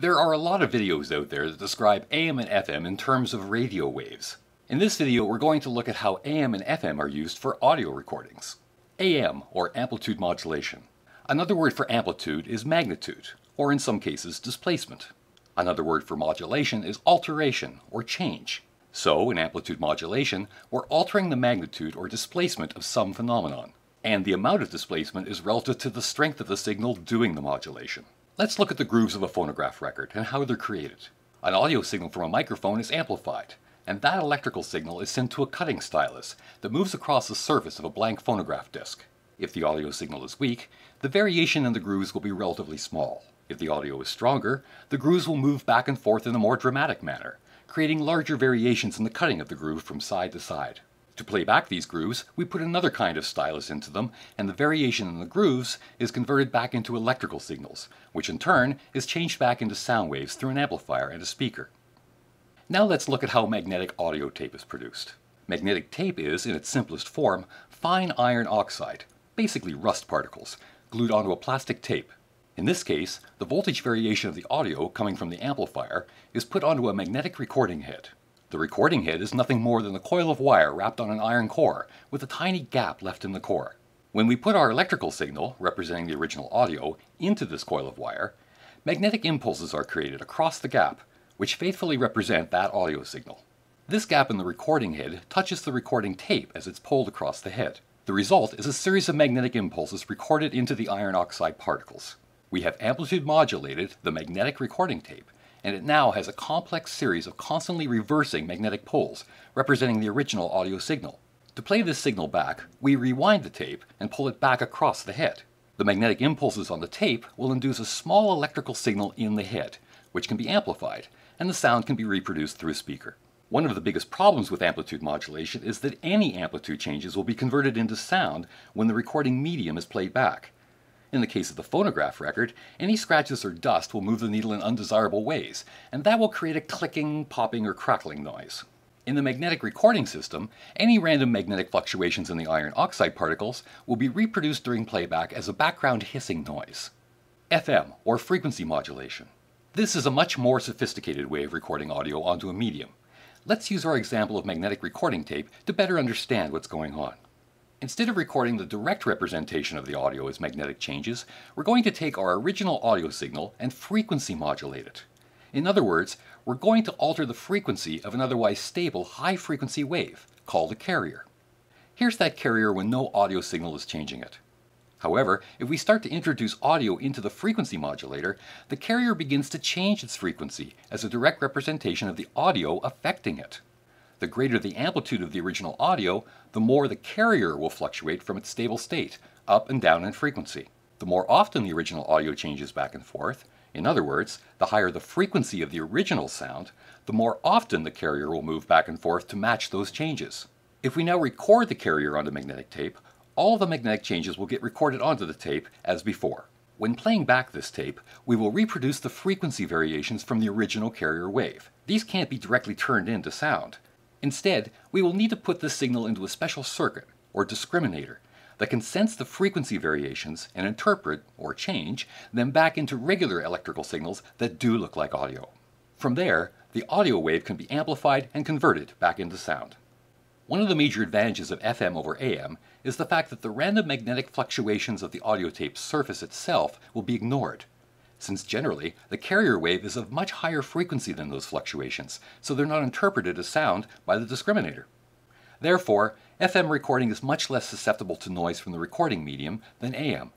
There are a lot of videos out there that describe AM and FM in terms of radio waves. In this video, we're going to look at how AM and FM are used for audio recordings. AM, or amplitude modulation. Another word for amplitude is magnitude, or in some cases, displacement. Another word for modulation is alteration, or change. So, in amplitude modulation, we're altering the magnitude or displacement of some phenomenon, and the amount of displacement is relative to the strength of the signal doing the modulation. Let's look at the grooves of a phonograph record and how they're created. An audio signal from a microphone is amplified, and that electrical signal is sent to a cutting stylus that moves across the surface of a blank phonograph disc. If the audio signal is weak, the variation in the grooves will be relatively small. If the audio is stronger, the grooves will move back and forth in a more dramatic manner, creating larger variations in the cutting of the groove from side to side. To play back these grooves, we put another kind of stylus into them, and the variation in the grooves is converted back into electrical signals, which in turn is changed back into sound waves through an amplifier and a speaker. Now let's look at how magnetic audio tape is produced. Magnetic tape is, in its simplest form, fine iron oxide, basically rust particles, glued onto a plastic tape. In this case, the voltage variation of the audio coming from the amplifier is put onto a magnetic recording head. The recording head is nothing more than a coil of wire wrapped on an iron core, with a tiny gap left in the core. When we put our electrical signal, representing the original audio, into this coil of wire, magnetic impulses are created across the gap, which faithfully represent that audio signal. This gap in the recording head touches the recording tape as it's pulled across the head. The result is a series of magnetic impulses recorded into the iron oxide particles. We have amplitude modulated the magnetic recording tape and it now has a complex series of constantly reversing magnetic poles, representing the original audio signal. To play this signal back, we rewind the tape and pull it back across the head. The magnetic impulses on the tape will induce a small electrical signal in the head, which can be amplified, and the sound can be reproduced through a speaker. One of the biggest problems with amplitude modulation is that any amplitude changes will be converted into sound when the recording medium is played back, in the case of the phonograph record, any scratches or dust will move the needle in undesirable ways, and that will create a clicking, popping, or crackling noise. In the magnetic recording system, any random magnetic fluctuations in the iron oxide particles will be reproduced during playback as a background hissing noise. FM, or frequency modulation. This is a much more sophisticated way of recording audio onto a medium. Let's use our example of magnetic recording tape to better understand what's going on. Instead of recording the direct representation of the audio as magnetic changes, we're going to take our original audio signal and frequency modulate it. In other words, we're going to alter the frequency of an otherwise stable high-frequency wave, called a carrier. Here's that carrier when no audio signal is changing it. However, if we start to introduce audio into the frequency modulator, the carrier begins to change its frequency as a direct representation of the audio affecting it the greater the amplitude of the original audio, the more the carrier will fluctuate from its stable state, up and down in frequency. The more often the original audio changes back and forth, in other words, the higher the frequency of the original sound, the more often the carrier will move back and forth to match those changes. If we now record the carrier onto magnetic tape, all the magnetic changes will get recorded onto the tape as before. When playing back this tape, we will reproduce the frequency variations from the original carrier wave. These can't be directly turned into sound, Instead, we will need to put this signal into a special circuit, or discriminator, that can sense the frequency variations and interpret, or change, them back into regular electrical signals that do look like audio. From there, the audio wave can be amplified and converted back into sound. One of the major advantages of FM over AM is the fact that the random magnetic fluctuations of the audio tape's surface itself will be ignored since generally the carrier wave is of much higher frequency than those fluctuations, so they're not interpreted as sound by the discriminator. Therefore, FM recording is much less susceptible to noise from the recording medium than AM,